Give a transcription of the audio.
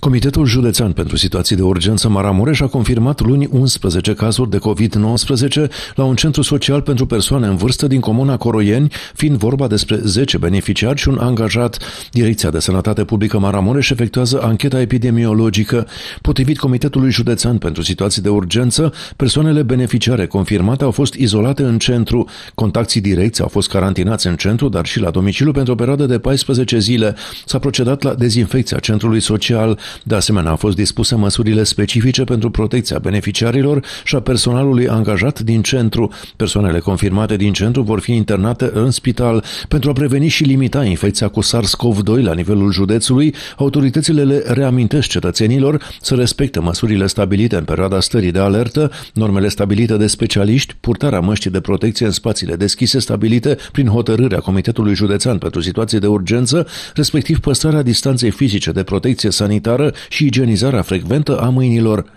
Comitetul Județean pentru Situații de Urgență Maramureș a confirmat luni 11 cazuri de COVID-19 la un centru social pentru persoane în vârstă din comuna Coroieni, fiind vorba despre 10 beneficiari și un angajat. Direcția de Sănătate Publică Maramureș efectuează ancheta epidemiologică. Potrivit Comitetului Județean pentru Situații de Urgență, persoanele beneficiare confirmate au fost izolate în centru. Contacții direcți au fost carantinați în centru, dar și la domiciliu pentru o perioadă de 14 zile. S-a procedat la dezinfecția centrului social. De asemenea, au fost dispuse măsurile specifice pentru protecția beneficiarilor și a personalului angajat din centru. Persoanele confirmate din centru vor fi internate în spital pentru a preveni și limita infecția cu SARS-CoV-2 la nivelul județului. Autoritățile le reamintesc cetățenilor să respecte măsurile stabilite în perioada stării de alertă, normele stabilite de specialiști, purtarea măștii de protecție în spațiile deschise stabilite prin hotărârea Comitetului Județean pentru Situații de Urgență, respectiv păstrarea distanței fizice de protecție sanitară alimentară și igienizarea frecventă a mâinilor.